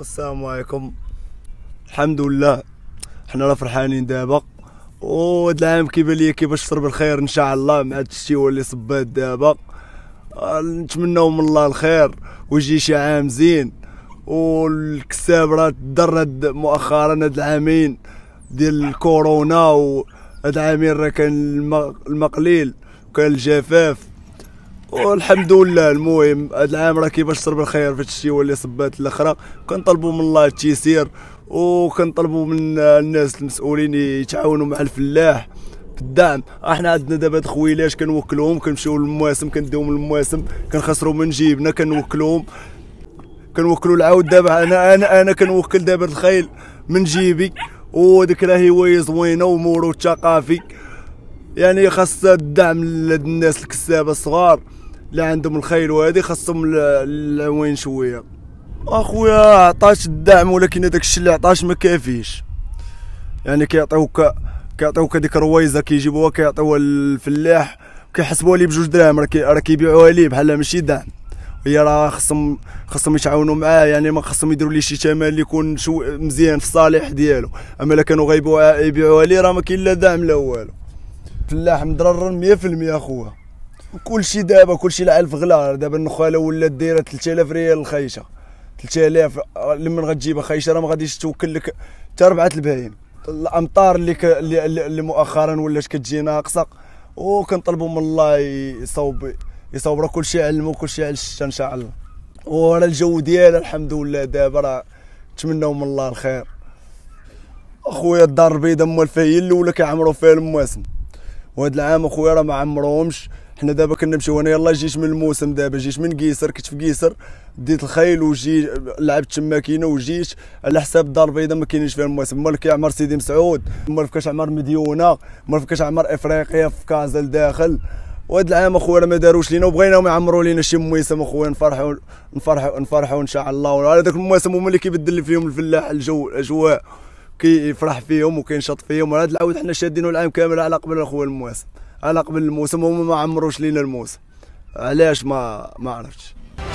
السلام عليكم الحمد لله حنا راه فرحانين دابا وهاد العام كيبان ليا كيفاش شرب الخير ان شاء الله مع هاد الشتيوه اللي صبات دابا آه، نتمناو من الله الخير ويجي شي عام زين والكساب راه تدرد مؤخرا هاد العامين ديال الكورونا وهاد العامين راه كان المقليل وكان الجفاف والحمد لله المهم هذا العام راه كيفاش صرب الخير في الشتيوه واللي صبات الاخرى كنطلبوا من الله التيسير وكنطلبوا من الناس المسؤولين يتعاونوا مع الفلاح في الدعم احنا عندنا دابا هاد كنوكلهم كنوكلوهم كنمشيو للمواسم كنديهم للمواسم كنخسروا من جيبنا كنوكلوهم كنوكلوا العود دابا انا انا انا كنوكل دابا الخيل من جيبي وديك راه هوايه زوينه وموروث ثقافي يعني خاص الدعم لهاد الناس الكسابه الصغار لا عندهم الخيل وهادي خاصهم العوين شويه اخويا عطاش الدعم ولكن هذاك الشيء اللي عطاش ما كافيش يعني كيعطيوك كيعطيوك هذيك الرويزه كيجيبوها كيعطيوها للفلاح كيحسبوها لي بجوج دراهم راه كيبيعوها ليه بحال ماشي دعم هي راه خصهم خصهم يتعاونوا معاه يعني ما خصهم يديروا لي شي ثمن اللي يكون شو مزيان في الصالح ديالو اما الا كانوا غيبيعوها ليه راه ما كاين لا دعم لا والو الفلاح مضرر 100% اخويا كلشي دابا كلشي العالم في غلا دابا النخاله ولات دايره 3000 ريال الخيشه 3000 لمن غتجيبها خيشه راه ما غاديش توكل لك حتى ربعه البهايم الامطار اللي, ك... اللي اللي مؤخرا ولات كتجي ناقصه وكنطلبوا من الله يصوب يصوب راه كلشي علم كلشي على الشتا ان شاء الله وراه الجو ديالها الحمد لله دابا راه نتمناو من الله الخير اخويا الدار البيضاء مول فيا الاولى كيعمروا فيها المواسم وهاد العام اخويا راه ما عمرهمش حنا دابا كنا انا يلاه جيت من الموسم دابا جيت من قيصر كنت في قيصر ديت الخيل وجي لعبت تما كاينه وجيت على حساب الدار البيضاء ما كاينينش فيها المواسم مال عمر سيدي مسعود مال في كاش عمر مديونه مال في كاش عمر افريقيا في كازا لداخل وهاد العام اخويا راه ما داروش لينا وبغيناهم يعمروا لينا شي مواسم اخويا نفرحوا نفرحوا نفرحوا ان شاء الله على داك المواسم هما اللي كيبدل فيهم الفلاح الجو الاجواء كيفرح فيهم وكينشط فيهم وهاد العود حنا شادينه العام كامل على قبل اخويا المواسم على قبل الموسم وهما ما عمروش لينا الموسم علاش ما ما عرفتش